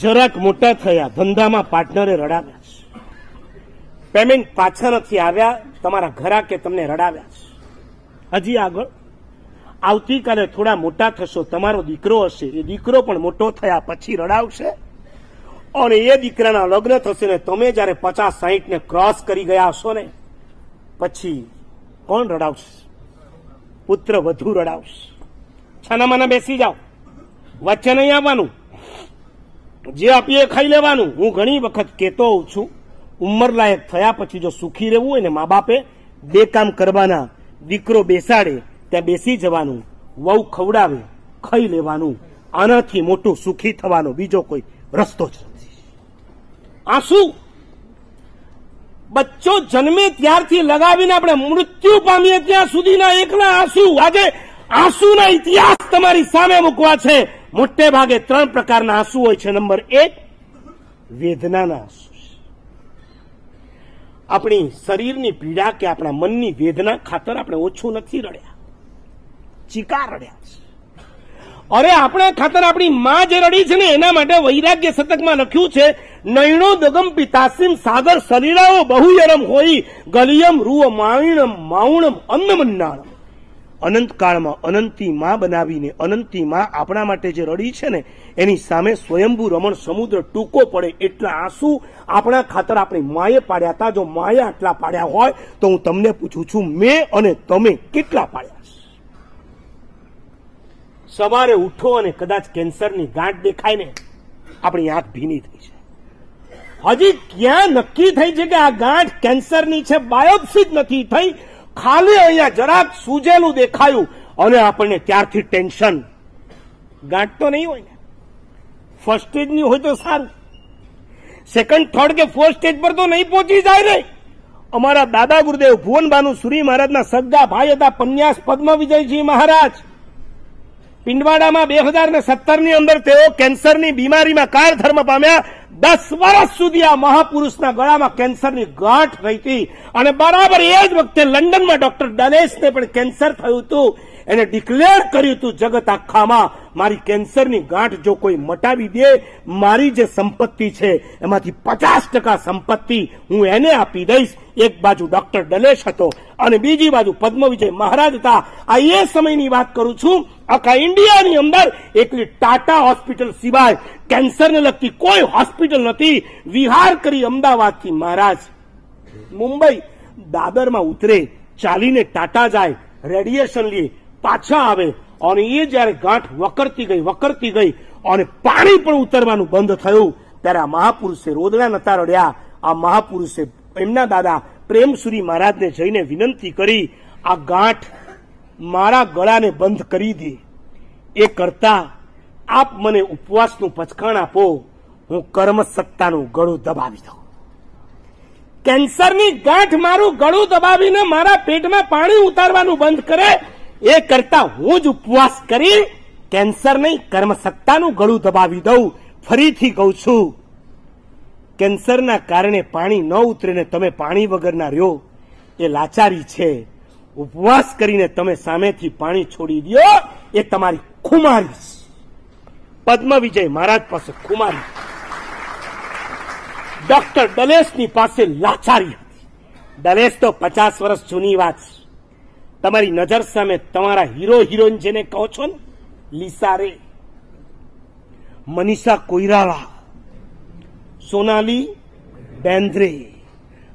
જરાક મોટા થયા ધંધામાં પાર્ટનરે રડાવ્યા છે પેમેન્ટ પાછા નથી આવ્યા તમારા ઘરા કે તમને રડાવ્યા છે હજી આગળ આવતીકાલે થોડા મોટા થશો તમારો દીકરો હશે એ દીકરો પણ મોટો થયા પછી રડાવશે અને એ દીકરાના લગ્ન થશે ને તમે જ્યારે પચાસ સાહીઠ ને ક્રોસ કરી ગયા હશો ને પછી કોણ રડાવશે પુત્ર વધુ રડાવશે છાનામાના બેસી જાઓ વચ્ચે નહીં આવવાનું જે આપીએ ખાઈ લેવાનું હું ઘણી વખત કહેતો હોઉં છું ઉંમરલાયક થયા પછી જો સુખી રહેવું હોય ને મા બાપે બે કામ કરવાના દીકરો બેસાડે ત્યાં બેસી જવાનું વહુ ખવડાવે ખાઈ લેવાનું આનાથી મોટું સુખી થવાનો બીજો કોઈ રસ્તો જ નથી આ શું બચ્ચો જન્મે ત્યારથી લગાવીને આપણે મૃત્યુ પામીએ ત્યાં સુધીના એકલા આંસુ આજે આંસુના ઇતિહાસ તમારી સામે મૂકવા છે મોટે ભાગે ત્રણ પ્રકારના આંસુ હોય છે નંબર એક વેદનાના આંસુ આપણી શરીરની પીડા કે આપણા મનની વેદના ખાતર આપણે ઓછું નથી રડ્યા ચીકા રડ્યા છે અરે આપણે ખાતર આપણી માં જે રડી છે ને એના માટે વૈરાગ્ય શતકમાં લખ્યું છે નૈણો દગમ પિતાસીમ સાગર શરીરાઓ બહુયરમ હોય ગલિયમ રૂવ માણમ માઉણમ અન્ન અન્નમન્નાણમ અનંતકાળમાં અનંતી માં બનાવીને અનંતી માં આપણા માટે જે રડી છે ને એની સામે સ્વયંભૂ રમણ સમુદ્ર ટૂંકો પડે એટલા આંસુ આપણા ખાતર આપણી માએ પાડ્યા હતા જો માએ આટલા પાડ્યા હોય તો હું તમને પૂછું છું મેં અને તમે કેટલા પાડ્યા સવારે ઉઠો અને કદાચ કેન્સરની ગાંઠ દેખાય ને આપણી આંખ ભીની થઈ છે હજી ક્યાં નક્કી થઈ છે કે આ ગાંઠ કેન્સરની છે બાયોપ્સી જ નથી થઈ ખાલી અહીંયા જરાક સૂજેલું દેખાયું અને આપણને ત્યારથી ટેન્શન ગાંઠ તો નહીં હોય ને ફર્સ્ટ સ્ટેજની હોય તો સારું સેકન્ડ થર્ડ કે ફોર્થ સ્ટેજ પર તો નહીં પહોંચી જાય ને અમારા દાદા ગુરુદેવ ભુવનબાનુ સુરી મહારાજના સગા ભાઈ હતા પન્યાસ પદ્મ વિજયજી મહારાજ પિંડવાડામાં બે હજાર ને સત્તરની અંદર તેઓ કેન્સરની બીમારીમાં કાર ધર્મ પામ્યા દસ વર્ષ સુધી આ મહાપુરુષના ગળામાં કેન્સરની ગાંઠ થઈ હતી અને બરાબર એ જ વખતે લંડનમાં ડોક્ટર ડલેશને પણ કેન્સર થયું હતું એને ડિક્લેર કર્યું હતું જગત આખામાં મારી કેન્સરની ગાંઠ જો કોઈ મટાવી દે મારી જે સંપત્તિ છે એમાંથી પચાસ ટકા સંપત્તિ હું એને આપી દઈશ એક બાજુ ડોક્ટર ડલેશ હતો અને બીજી બાજુ પદ્મવિજય મહારાજ હતા આ એ સમયની વાત કરું છું આખા ઇન્ડિયાની અંદર એકલી ટાટા હોસ્પિટલ સિવાય કેન્સરને લગતી કોઈ હોસ્પિટલ નથી વિહાર કરી અમદાવાદથી મહારાજ મુંબઈ દાદરમાં ઉતરે ચાલીને ટાટા જાય રેડિયેશન લે પાછા આવે અને એ જયારે ગાંઠ વકરતી ગઈ વકરતી ગઈ અને પાણી પણ ઉતરવાનું બંધ થયું ત્યારે આ મહાપુરુષે રોદના નતા રડ્યા આ મહાપુરુષે એમના દાદા પ્રેમસુરી મહારાજને જઈને વિનંતી કરી આ ગાંઠ મારા ગળાને બંધ કરી દે એ કરતા આપ મને ઉપવાસનું પચખાણ આપો હું કર્મ સત્તાનું ગળું દબાવી દઉં કેન્સરની ગાંઠ મારું ગળું દબાવીને મારા પેટમાં પાણી ઉતારવાનું બંધ કરે એ કરતા હું જ ઉપવાસ કરી કેન્સર નહીં કર્મસત્તાનું ગળું દબાવી દઉં ફરીથી કહું છું કેન્સરના કારણે પાણી ન ઉતરીને તમે પાણી વગરના રહ્યો એ લાચારી છે ઉપવાસ કરીને તમે સામેથી પાણી છોડી દો એ તમારી ખુમારી પદ્મ વિજય મહારાજ પાસે ખુમારી ડોક્ટર ડલેસની પાસે લાચારી હતી ડલેસ તો પચાસ વર્ષ જૂની વાત છે તમારી નજર સામે તમારા હીરો હિરોઈન જેને કહો છો ને લીસા રે મનીષા કોઈરાલા સોનાલી બેન્દ્રે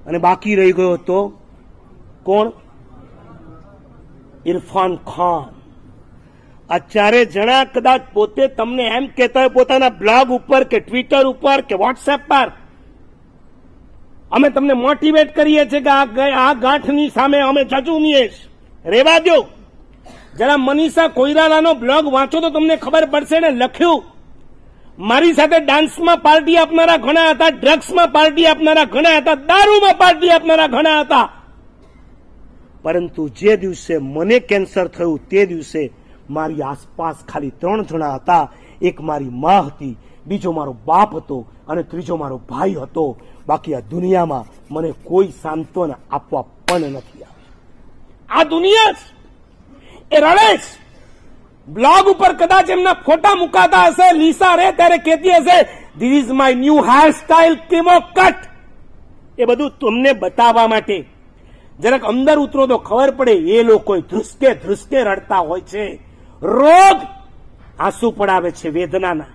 અને બાકી રહી ગયો હતો કોણ ઇરફાન ખાન આ ચારે જણા કદાચ પોતે તમને એમ કહેતા હોય પોતાના બ્લોગ ઉપર કે ટ્વિટર ઉપર કે વોટ્સએપ પર અમે તમને મોટિવેટ કરીએ છીએ કે આ ગાંઠની સામે અમે જજુમીએ છીએ રેવા દો જરા મનીષા કોઈરાલાનો બ્લોગ વાંચો તો તમને ખબર પડશે ને લખ્યું મારી સાથે ડાન્સમાં પાર્ટી આપનારા ઘણા હતા ડ્રગ્સમાં પાર્ટી આપનારા ઘણા હતા દારૂમાં પાર્ટી આપનારા ઘણા હતા પરંતુ જે દિવસે મને કેન્સર થયું તે દિવસે મારી આસપાસ ખાલી ત્રણ જણા હતા એક મારી મા હતી બીજો મારો બાપ હતો અને ત્રીજો મારો ભાઈ હતો બાકી આ દુનિયામાં મને કોઈ સાંત્વન આપવા પણ નથી આવ્યું આ દુનિયા જ એ રડે જ બ્લોગ ઉપર કદાચ એમના ફોટા મુકાતા હશે લીસા રે ત્યારે કહેતી હશે this is my new hairstyle chemo cut એ બધું તમને બતાવવા માટે જરાક અંદર ઉતરો તો ખબર પડે એ લોકો ધ્રુસકે ધ્રુસકે રડતા હોય છે રોગ આંસુ પડાવે છે વેદનાના